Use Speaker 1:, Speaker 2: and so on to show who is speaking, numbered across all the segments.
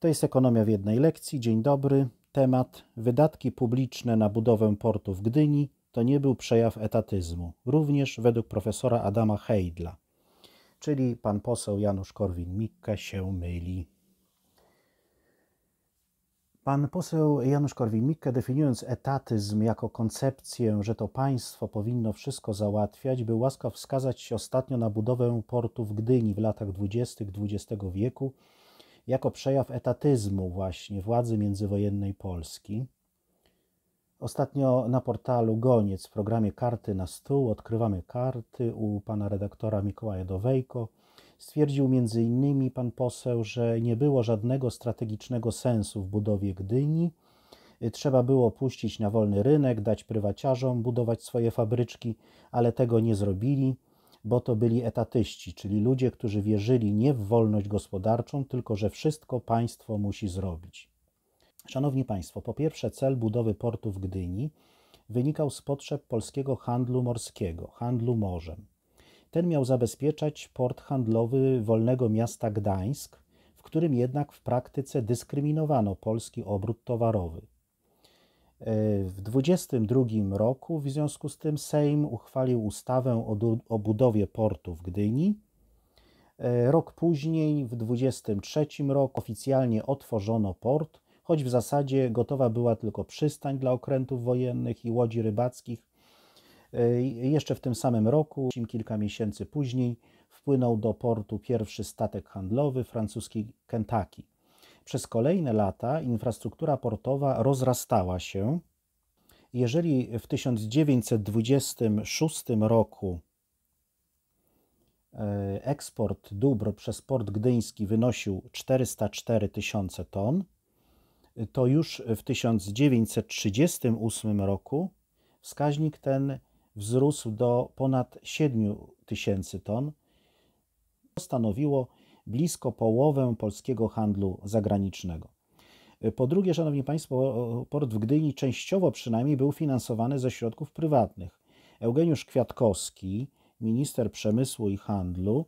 Speaker 1: To jest ekonomia w jednej lekcji. Dzień dobry. Temat wydatki publiczne na budowę portu w Gdyni to nie był przejaw etatyzmu, również według profesora Adama Heidla. Czyli pan poseł Janusz Korwin-Mikke się myli. Pan poseł Janusz Korwin-Mikke, definiując etatyzm jako koncepcję, że to państwo powinno wszystko załatwiać, był łaskaw wskazać się ostatnio na budowę portu w Gdyni w latach 20. XX wieku, jako przejaw etatyzmu właśnie władzy międzywojennej Polski. Ostatnio na portalu Goniec w programie Karty na stół odkrywamy karty u pana redaktora Mikołaja Dowejko. Stwierdził między innymi pan poseł, że nie było żadnego strategicznego sensu w budowie Gdyni. Trzeba było puścić na wolny rynek, dać prywaciarzom budować swoje fabryczki, ale tego nie zrobili bo to byli etatyści, czyli ludzie, którzy wierzyli nie w wolność gospodarczą, tylko że wszystko państwo musi zrobić. Szanowni Państwo, po pierwsze, cel budowy portu w Gdyni wynikał z potrzeb polskiego handlu morskiego, handlu morzem. Ten miał zabezpieczać port handlowy wolnego miasta Gdańsk, w którym jednak w praktyce dyskryminowano polski obrót towarowy. W 2022 roku w związku z tym Sejm uchwalił ustawę o budowie portu w Gdyni. E, rok później, w 2023 roku, oficjalnie otworzono port, choć w zasadzie gotowa była tylko przystań dla okrętów wojennych i łodzi rybackich. E, jeszcze w tym samym roku, kilka miesięcy później, wpłynął do portu pierwszy statek handlowy francuski Kentucky. Przez kolejne lata infrastruktura portowa rozrastała się. Jeżeli w 1926 roku e, eksport dóbr przez port gdyński wynosił 404 tysiące ton, to już w 1938 roku wskaźnik ten wzrósł do ponad 7 tysięcy ton. To stanowiło blisko połowę polskiego handlu zagranicznego. Po drugie, Szanowni Państwo, port w Gdyni częściowo przynajmniej był finansowany ze środków prywatnych. Eugeniusz Kwiatkowski, minister przemysłu i handlu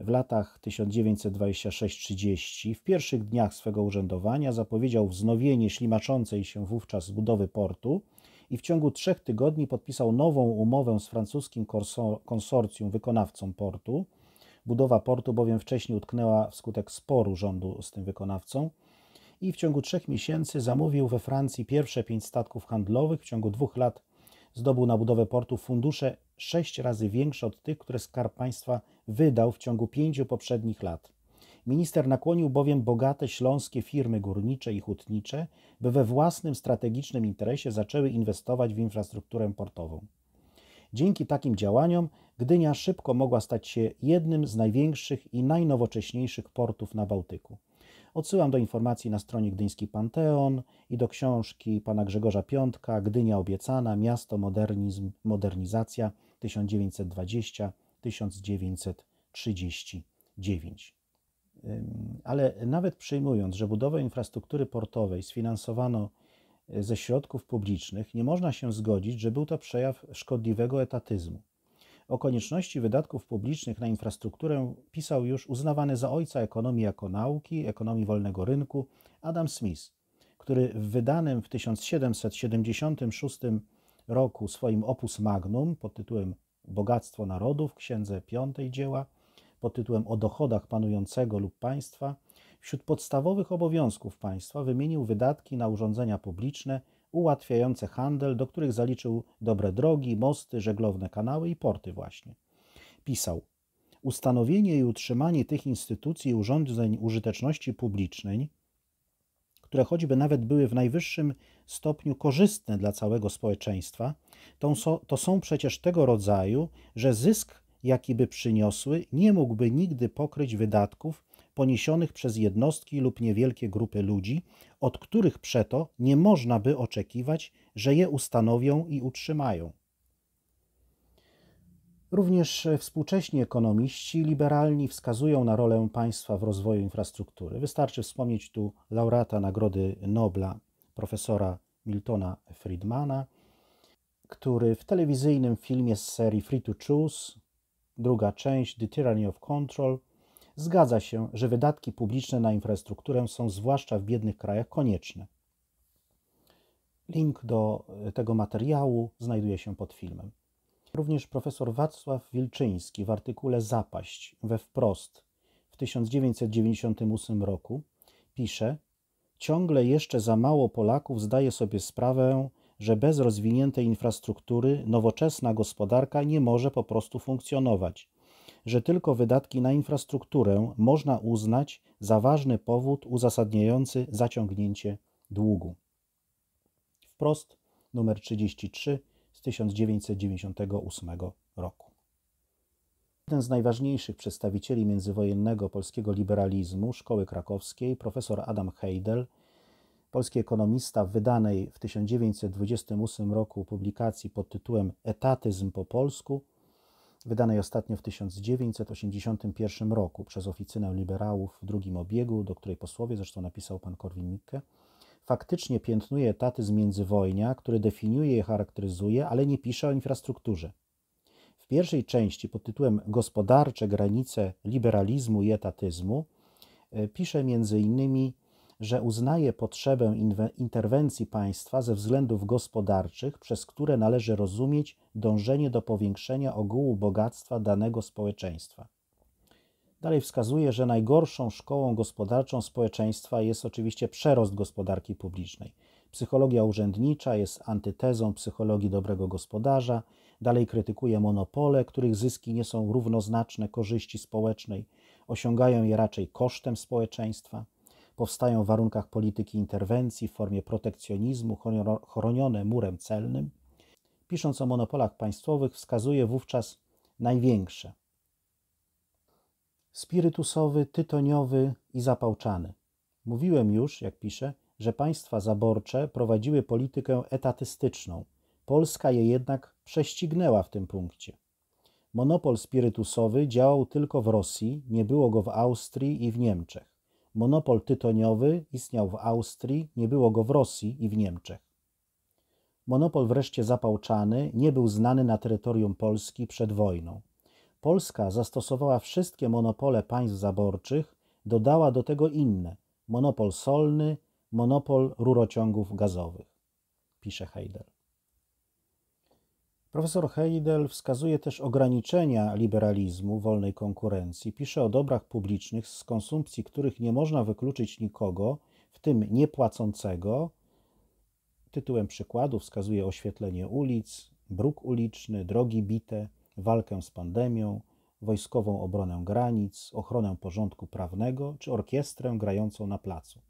Speaker 1: w latach 1926-30, w pierwszych dniach swego urzędowania zapowiedział wznowienie ślimaczącej się wówczas budowy portu i w ciągu trzech tygodni podpisał nową umowę z francuskim konsorcjum wykonawcą portu Budowa portu bowiem wcześniej utknęła wskutek sporu rządu z tym wykonawcą i w ciągu trzech miesięcy zamówił we Francji pierwsze pięć statków handlowych. W ciągu dwóch lat zdobył na budowę portu fundusze sześć razy większe od tych, które Skarb Państwa wydał w ciągu pięciu poprzednich lat. Minister nakłonił bowiem bogate śląskie firmy górnicze i hutnicze, by we własnym strategicznym interesie zaczęły inwestować w infrastrukturę portową. Dzięki takim działaniom Gdynia szybko mogła stać się jednym z największych i najnowocześniejszych portów na Bałtyku. Odsyłam do informacji na stronie Gdyński Panteon i do książki pana Grzegorza Piątka Gdynia obiecana, miasto, modernizm, modernizacja 1920-1939. Ale nawet przyjmując, że budowę infrastruktury portowej sfinansowano e, ze środków publicznych, nie można się zgodzić, że był to przejaw szkodliwego etatyzmu. O konieczności wydatków publicznych na infrastrukturę pisał już uznawany za ojca ekonomii jako nauki, ekonomii wolnego rynku Adam Smith, który w wydanym w 1776 roku swoim opus magnum pod tytułem Bogactwo Narodów, księdze piątej dzieła, pod tytułem O dochodach panującego lub państwa, wśród podstawowych obowiązków państwa wymienił wydatki na urządzenia publiczne ułatwiające handel, do których zaliczył dobre drogi, mosty, żeglowne kanały i porty właśnie. Pisał, ustanowienie i utrzymanie tych instytucji i urządzeń użyteczności publicznej, które choćby nawet były w najwyższym stopniu korzystne dla całego społeczeństwa, to, so, to są przecież tego rodzaju, że zysk, jaki by przyniosły, nie mógłby nigdy pokryć wydatków, poniesionych przez jednostki lub niewielkie grupy ludzi, od których przeto nie można by oczekiwać, że je ustanowią i utrzymają. Również współcześni ekonomiści liberalni wskazują na rolę państwa w rozwoju infrastruktury. Wystarczy wspomnieć tu laureata Nagrody Nobla, profesora Miltona Friedmana, który w telewizyjnym filmie z serii Free to Choose, druga część The Tyranny of Control – Zgadza się, że wydatki publiczne na infrastrukturę są zwłaszcza w biednych krajach konieczne. Link do e, tego materiału znajduje się pod filmem. Również profesor Wacław Wilczyński w artykule Zapaść we wprost w 1998 roku pisze: Ciągle jeszcze za mało Polaków zdaje sobie sprawę, że bez rozwiniętej infrastruktury nowoczesna gospodarka nie może po prostu funkcjonować że tylko wydatki na infrastrukturę można uznać za ważny powód uzasadniający zaciągnięcie długu. Wprost numer 33 z 1998 roku. Jeden z najważniejszych przedstawicieli międzywojennego polskiego liberalizmu szkoły krakowskiej, profesor Adam Heidel, polski ekonomista w wydanej w 1928 roku publikacji pod tytułem Etatyzm po polsku, wydanej ostatnio w 1981 roku przez oficynę liberałów w drugim obiegu, do której posłowie, zresztą napisał pan Korwin-Mikke, faktycznie piętnuje etatyzm międzywojnia, który definiuje i charakteryzuje, ale nie pisze o infrastrukturze. W pierwszej części pod tytułem Gospodarcze granice liberalizmu i etatyzmu e, pisze między innymi że uznaje potrzebę interwencji państwa ze względów gospodarczych, przez które należy rozumieć dążenie do powiększenia ogółu bogactwa danego społeczeństwa. Dalej wskazuje, że najgorszą szkołą gospodarczą społeczeństwa jest oczywiście przerost gospodarki publicznej. Psychologia urzędnicza jest antytezą psychologii dobrego gospodarza. Dalej krytykuje monopole, których zyski nie są równoznaczne korzyści społecznej, osiągają je raczej kosztem społeczeństwa powstają w warunkach polityki interwencji w formie protekcjonizmu chronione murem celnym. Pisząc o monopolach państwowych, wskazuje wówczas największe. Spirytusowy, tytoniowy i zapałczany. Mówiłem już, jak pisze, że państwa zaborcze prowadziły politykę etatystyczną. Polska je jednak prześcignęła w tym punkcie. Monopol spirytusowy działał tylko w Rosji, nie było go w Austrii i w Niemczech. Monopol tytoniowy istniał w Austrii, nie było go w Rosji i w Niemczech. Monopol wreszcie zapałczany nie był znany na terytorium Polski przed wojną. Polska zastosowała wszystkie monopole państw zaborczych, dodała do tego inne monopol solny, monopol rurociągów gazowych, pisze Heidel. Profesor Heidel wskazuje też ograniczenia liberalizmu wolnej konkurencji. Pisze o dobrach publicznych, z konsumpcji których nie można wykluczyć nikogo, w tym niepłacącego. Tytułem przykładu wskazuje oświetlenie ulic, bruk uliczny, drogi bite, walkę z pandemią, wojskową obronę granic, ochronę porządku prawnego czy orkiestrę grającą na placu.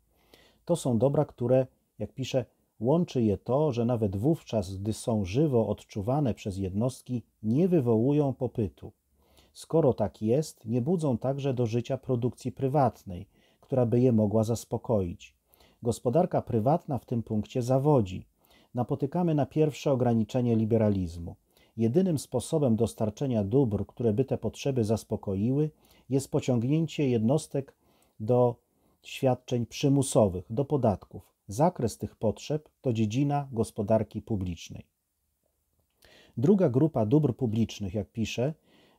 Speaker 1: To są dobra, które, jak pisze, Łączy je to, że nawet wówczas, gdy są żywo odczuwane przez jednostki, nie wywołują popytu. Skoro tak jest, nie budzą także do życia produkcji prywatnej, która by je mogła zaspokoić. Gospodarka prywatna w tym punkcie zawodzi. Napotykamy na pierwsze ograniczenie liberalizmu. Jedynym sposobem dostarczenia dóbr, które by te potrzeby zaspokoiły, jest pociągnięcie jednostek do świadczeń przymusowych, do podatków, Zakres tych potrzeb to dziedzina gospodarki publicznej. Druga grupa dóbr publicznych, jak pisze,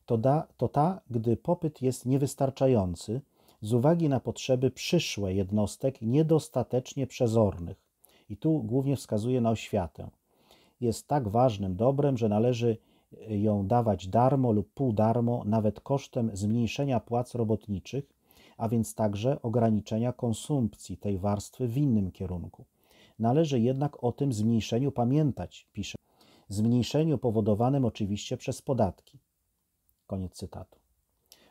Speaker 1: to, da, to ta, gdy popyt jest niewystarczający z uwagi na potrzeby przyszłe jednostek niedostatecznie przezornych. I tu głównie wskazuje na oświatę. Jest tak ważnym dobrem, że należy e, ją dawać darmo lub półdarmo, nawet kosztem zmniejszenia płac robotniczych, a więc także ograniczenia konsumpcji tej warstwy w innym kierunku. Należy jednak o tym zmniejszeniu pamiętać, pisze. Zmniejszeniu powodowanym oczywiście przez podatki. Koniec cytatu.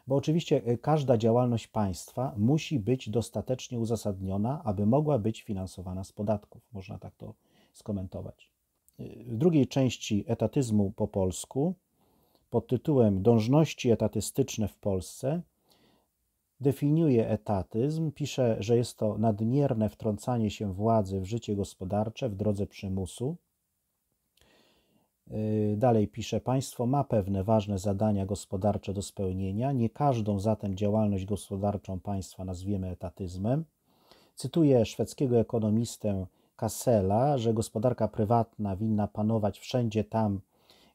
Speaker 1: Bo oczywiście e, każda działalność państwa musi być dostatecznie uzasadniona, aby mogła być finansowana z podatków. Można tak to skomentować. E, w drugiej części etatyzmu po polsku pod tytułem Dążności etatystyczne w Polsce definiuje etatyzm, pisze, że jest to nadmierne wtrącanie się władzy w życie gospodarcze w drodze przymusu. Y, dalej pisze, państwo ma pewne ważne zadania gospodarcze do spełnienia, nie każdą zatem działalność gospodarczą państwa nazwiemy etatyzmem. Cytuję szwedzkiego ekonomistę Kassela, że gospodarka prywatna winna panować wszędzie tam,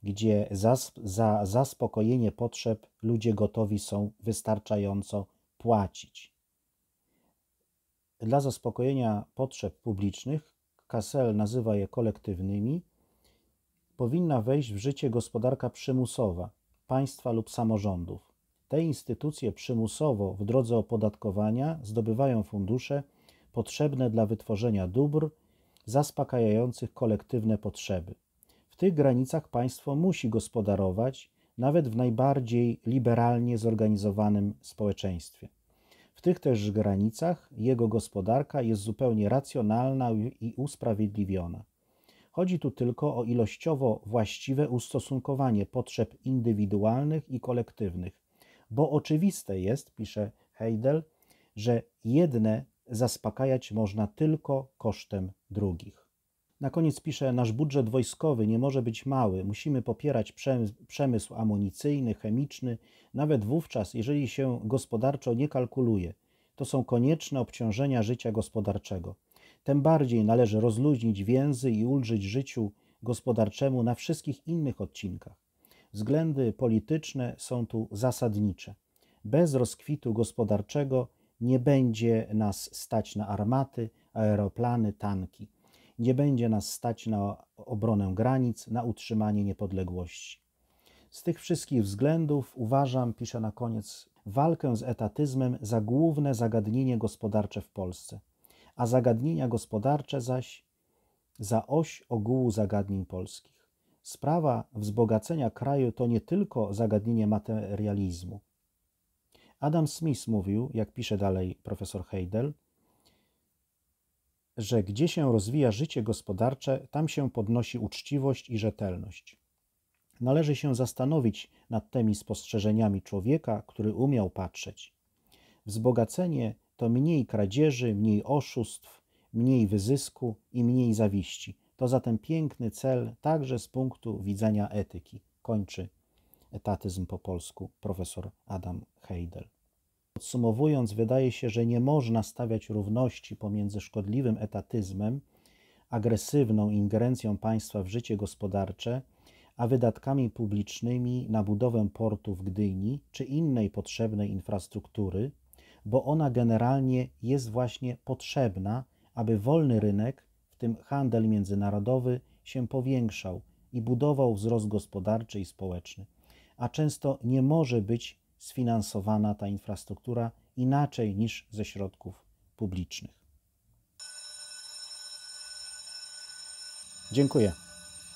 Speaker 1: gdzie za, za zaspokojenie potrzeb ludzie gotowi są wystarczająco płacić. Dla zaspokojenia potrzeb publicznych, Kassel nazywa je kolektywnymi, powinna wejść w życie gospodarka przymusowa państwa lub samorządów. Te instytucje przymusowo w drodze opodatkowania zdobywają fundusze potrzebne dla wytworzenia dóbr zaspokajających kolektywne potrzeby. W tych granicach państwo musi gospodarować nawet w najbardziej liberalnie zorganizowanym społeczeństwie. W tych też granicach jego gospodarka jest zupełnie racjonalna i usprawiedliwiona. Chodzi tu tylko o ilościowo właściwe ustosunkowanie potrzeb indywidualnych i kolektywnych, bo oczywiste jest, pisze Heidel, że jedne zaspokajać można tylko kosztem drugich. Na koniec pisze, nasz budżet wojskowy nie może być mały. Musimy popierać przemysł amunicyjny, chemiczny, nawet wówczas, jeżeli się gospodarczo nie kalkuluje. To są konieczne obciążenia życia gospodarczego. Tym bardziej należy rozluźnić więzy i ulżyć życiu gospodarczemu na wszystkich innych odcinkach. Względy polityczne są tu zasadnicze. Bez rozkwitu gospodarczego nie będzie nas stać na armaty, aeroplany, tanki. Nie będzie nas stać na obronę granic, na utrzymanie niepodległości. Z tych wszystkich względów uważam, pisze na koniec, walkę z etatyzmem za główne zagadnienie gospodarcze w Polsce, a zagadnienia gospodarcze zaś za oś ogółu zagadnień polskich. Sprawa wzbogacenia kraju to nie tylko zagadnienie materializmu. Adam Smith mówił, jak pisze dalej profesor Heidel, że gdzie się rozwija życie gospodarcze, tam się podnosi uczciwość i rzetelność. Należy się zastanowić nad tymi spostrzeżeniami człowieka, który umiał patrzeć. Wzbogacenie to mniej kradzieży, mniej oszustw, mniej wyzysku i mniej zawiści. To zatem piękny cel także z punktu widzenia etyki. Kończy etatyzm po polsku profesor Adam Heidel. Podsumowując, wydaje się, że nie można stawiać równości pomiędzy szkodliwym etatyzmem, agresywną ingerencją państwa w życie gospodarcze, a wydatkami publicznymi na budowę portu w Gdyni czy innej potrzebnej infrastruktury, bo ona generalnie jest właśnie potrzebna, aby wolny rynek, w tym handel międzynarodowy, się powiększał i budował wzrost gospodarczy i społeczny, a często nie może być sfinansowana ta infrastruktura inaczej niż ze środków publicznych. Dziękuję.